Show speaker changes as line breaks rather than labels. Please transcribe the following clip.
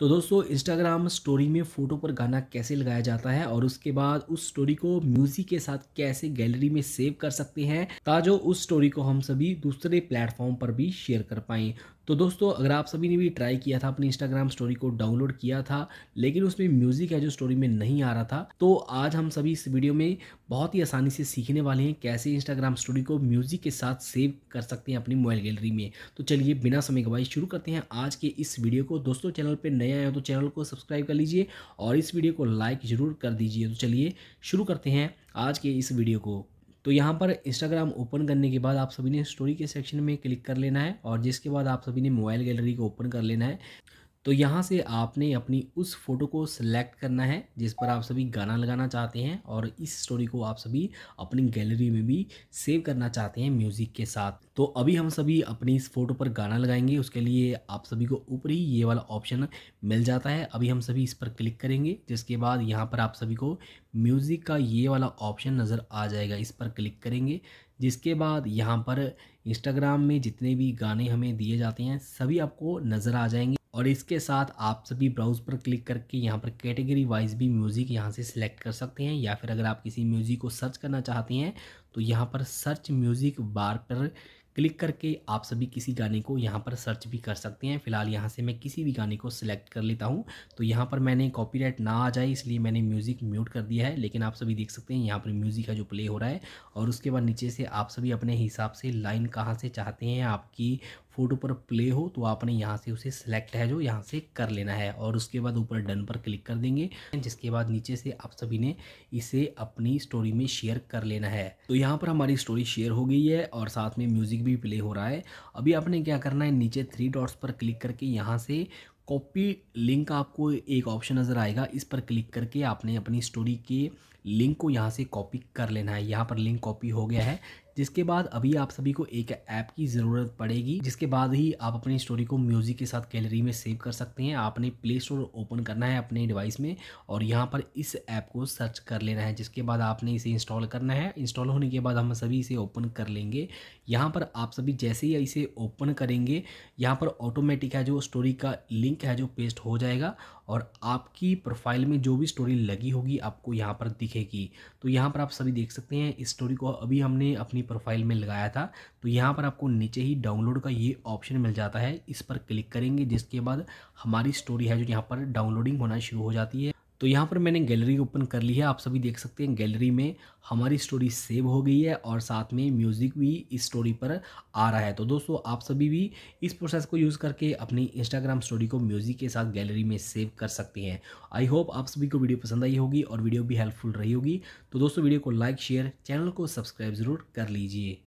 तो दोस्तों Instagram story में फ़ोटो पर गाना कैसे लगाया जाता है और उसके बाद उस स्टोरी को म्यूज़िक के साथ कैसे गैलरी में सेव कर सकते हैं ताजो उस स्टोरी को हम सभी दूसरे प्लेटफॉर्म पर भी शेयर कर पाएँ तो दोस्तों अगर आप सभी ने भी ट्राई किया था अपनी इंस्टाग्राम स्टोरी को डाउनलोड किया था लेकिन उसमें म्यूज़िक है जो स्टोरी में नहीं आ रहा था तो आज हम सभी इस वीडियो में बहुत ही आसानी से सीखने वाले हैं कैसे इंस्टाग्राम स्टोरी को म्यूज़िक के साथ सेव कर सकते हैं अपनी मोबाइल गैलरी में तो चलिए बिना समय गवाई शुरू करते हैं आज के इस वीडियो को दोस्तों चैनल पर नए आए हो तो चैनल को सब्सक्राइब कर लीजिए और इस वीडियो को लाइक ज़रूर कर दीजिए तो चलिए शुरू करते हैं आज के इस वीडियो को तो यहाँ पर इंस्टाग्राम ओपन करने के बाद आप सभी ने स्टोरी के सेक्शन में क्लिक कर लेना है और जिसके बाद आप सभी ने मोबाइल गैलरी को ओपन कर लेना है तो यहाँ से आपने अपनी उस फ़ोटो को सिलेक्ट करना है जिस पर आप सभी गाना लगाना चाहते हैं और इस स्टोरी को आप सभी अपनी गैलरी में भी सेव करना चाहते हैं म्यूज़िक के साथ तो अभी हम सभी अपनी इस फ़ोटो पर गाना लगाएंगे उसके लिए आप सभी को ऊपर ही ये वाला ऑप्शन मिल जाता है अभी हम सभी इस पर क्लिक करेंगे जिसके बाद यहाँ पर आप सभी को म्यूज़िक का ये वाला ऑप्शन नज़र आ जाएगा इस पर क्लिक करेंगे जिसके बाद यहाँ पर इंस्टाग्राम में जितने भी गाने हमें दिए जाते हैं सभी आपको नज़र आ जाएंगे और इसके साथ आप सभी ब्राउज पर क्लिक करके यहाँ पर कैटेगरी वाइज भी म्यूज़िक यहाँ से सिलेक्ट कर सकते हैं या फिर अगर आप किसी म्यूज़िक को सर्च करना चाहते हैं तो यहाँ पर सर्च म्यूज़िक बार पर क्लिक करके आप सभी किसी गाने को यहाँ पर सर्च भी कर सकते हैं फिलहाल यहाँ से मैं किसी भी गाने को सिलेक्ट कर लेता हूँ तो यहाँ पर मैंने कॉपीराइट ना आ जाए इसलिए मैंने म्यूज़िक म्यूट कर दिया है लेकिन आप सभी देख सकते हैं यहाँ पर म्यूज़िक का जो प्ले हो रहा है और उसके बाद नीचे से आप सभी अपने हिसाब से लाइन कहाँ से चाहते हैं आपकी फ़ोटो पर प्ले हो तो आपने यहाँ से उसे सिलेक्ट है जो यहाँ से कर लेना है और उसके बाद ऊपर डन पर क्लिक कर देंगे जिसके बाद नीचे से आप सभी ने इसे अपनी स्टोरी में शेयर कर लेना है तो यहाँ पर हमारी स्टोरी शेयर हो गई है और साथ में म्यूज़िक भी प्ले हो रहा है अभी आपने क्या करना है नीचे थ्री डॉट्स पर क्लिक करके यहाँ से कॉपी लिंक आपको एक ऑप्शन नज़र आएगा इस पर क्लिक करके आपने अपनी स्टोरी के लिंक को यहाँ से कॉपी कर लेना है यहाँ पर लिंक कॉपी हो गया है जिसके बाद अभी आप सभी को एक ऐप की ज़रूरत पड़ेगी जिसके बाद ही आप अपनी स्टोरी को म्यूज़िक के साथ गैलरी में सेव कर सकते हैं आपने प्ले स्टोर ओपन करना है अपने डिवाइस में और यहाँ पर इस ऐप को सर्च कर लेना है जिसके बाद आपने इसे इंस्टॉल करना है इंस्टॉल होने के बाद हम सभी इसे ओपन कर लेंगे यहाँ पर आप सभी जैसे ही इसे ओपन करेंगे यहाँ पर ऑटोमेटिक है जो स्टोरी का लिंक है जो पेस्ट हो जाएगा और आपकी प्रोफाइल में जो भी स्टोरी लगी होगी आपको यहाँ पर दिखेगी तो यहाँ पर आप सभी देख सकते हैं इस स्टोरी को अभी हमने अपनी प्रोफाइल में लगाया था तो यहाँ पर आपको नीचे ही डाउनलोड का ये ऑप्शन मिल जाता है इस पर क्लिक करेंगे जिसके बाद हमारी स्टोरी है जो यहाँ पर डाउनलोडिंग होना शुरू हो जाती है तो यहाँ पर मैंने गैलरी ओपन कर ली है आप सभी देख सकते हैं गैलरी में हमारी स्टोरी सेव हो गई है और साथ में म्यूज़िक भी इस स्टोरी पर आ रहा है तो दोस्तों आप सभी भी इस प्रोसेस को यूज़ करके अपनी इंस्टाग्राम स्टोरी को म्यूज़िक के साथ गैलरी में सेव कर सकते हैं आई होप आप सभी को वीडियो पसंद आई होगी और वीडियो भी हेल्पफुल रही होगी तो दोस्तों वीडियो को लाइक शेयर चैनल को सब्सक्राइब ज़रूर कर लीजिए